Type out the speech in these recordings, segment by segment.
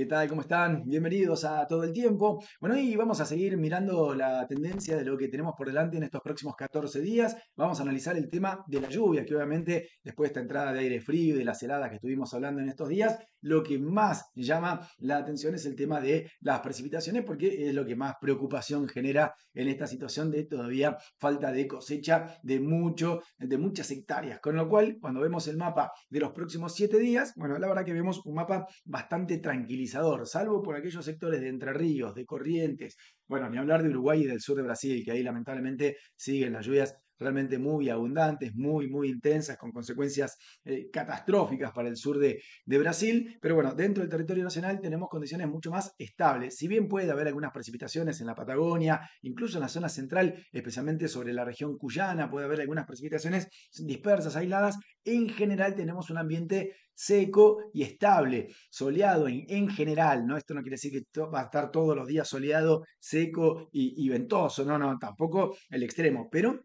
¿Qué tal? ¿Cómo están? Bienvenidos a todo el tiempo. Bueno, y vamos a seguir mirando la tendencia de lo que tenemos por delante en estos próximos 14 días. Vamos a analizar el tema de la lluvia, que obviamente después de esta entrada de aire frío y de la heladas que estuvimos hablando en estos días, lo que más llama la atención es el tema de las precipitaciones, porque es lo que más preocupación genera en esta situación de todavía falta de cosecha de mucho, de muchas hectáreas. Con lo cual, cuando vemos el mapa de los próximos 7 días, bueno, la verdad que vemos un mapa bastante tranquilizado salvo por aquellos sectores de Entre Ríos, de Corrientes, bueno, ni hablar de Uruguay y del sur de Brasil, que ahí lamentablemente siguen las lluvias realmente muy abundantes, muy, muy intensas, con consecuencias eh, catastróficas para el sur de, de, Brasil. Pero bueno, dentro del territorio nacional tenemos condiciones mucho más estables. Si bien puede haber algunas precipitaciones en la Patagonia, incluso en la zona central, especialmente sobre la región cuyana, puede haber algunas precipitaciones dispersas, aisladas. En general tenemos un ambiente seco y estable, soleado en, en, general, ¿no? Esto no quiere decir que va a estar todos los días soleado, seco y, y ventoso, no, no, tampoco el extremo, pero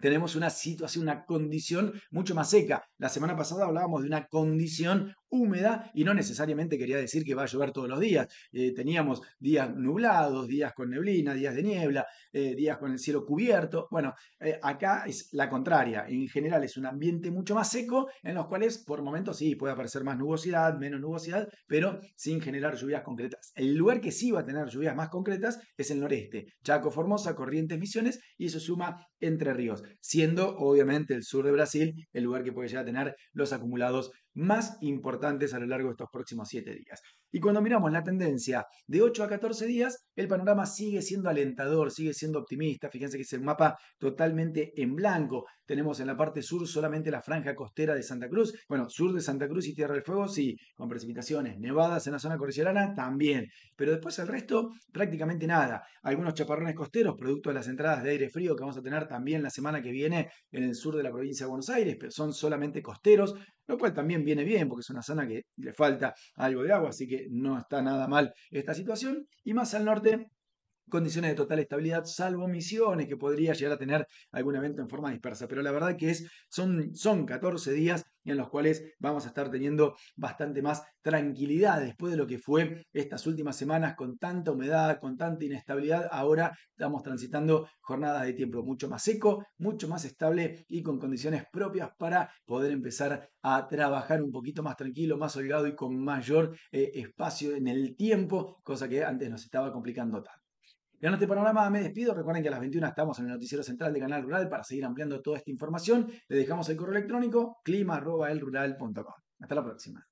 tenemos una situación, una condición mucho más seca. La semana pasada hablábamos de una condición húmeda y no necesariamente quería decir que va a llover todos los días. Eh, teníamos días nublados, días con neblina, días de niebla, eh, días con el cielo cubierto. Bueno, eh, acá es la contraria. En general es un ambiente mucho más seco en los cuales por momentos sí puede aparecer más nubosidad, menos nubosidad, pero sin generar lluvias concretas. El lugar que sí va a tener lluvias más concretas es el noreste. Chaco, Formosa, Corrientes, Misiones y eso suma Entre Ríos, siendo obviamente el sur de Brasil el lugar que puede llegar a tener los acumulados más importantes a lo largo de estos próximos siete días. Y cuando miramos la tendencia de 8 a 14 días, el panorama sigue siendo alentador, sigue siendo optimista. Fíjense que es el mapa totalmente en blanco. Tenemos en la parte sur solamente la franja costera de Santa Cruz. Bueno, sur de Santa Cruz y Tierra del Fuego, sí, con precipitaciones. Nevadas en la zona cordillerana también. Pero después el resto, prácticamente nada. Algunos chaparrones costeros, producto de las entradas de aire frío que vamos a tener también la semana que viene en el sur de la provincia de Buenos Aires, pero son solamente costeros lo cual también viene bien porque es una zona que le falta algo de agua, así que no está nada mal esta situación. Y más al norte condiciones de total estabilidad, salvo misiones que podría llegar a tener algún evento en forma dispersa. Pero la verdad que es, son, son 14 días en los cuales vamos a estar teniendo bastante más tranquilidad después de lo que fue estas últimas semanas con tanta humedad, con tanta inestabilidad. Ahora estamos transitando jornadas de tiempo mucho más seco, mucho más estable y con condiciones propias para poder empezar a trabajar un poquito más tranquilo, más holgado y con mayor eh, espacio en el tiempo, cosa que antes nos estaba complicando tanto. En este programa me despido. Recuerden que a las 21 estamos en el Noticiero Central de Canal Rural para seguir ampliando toda esta información. Le dejamos el correo electrónico clima.elrural.com. Hasta la próxima.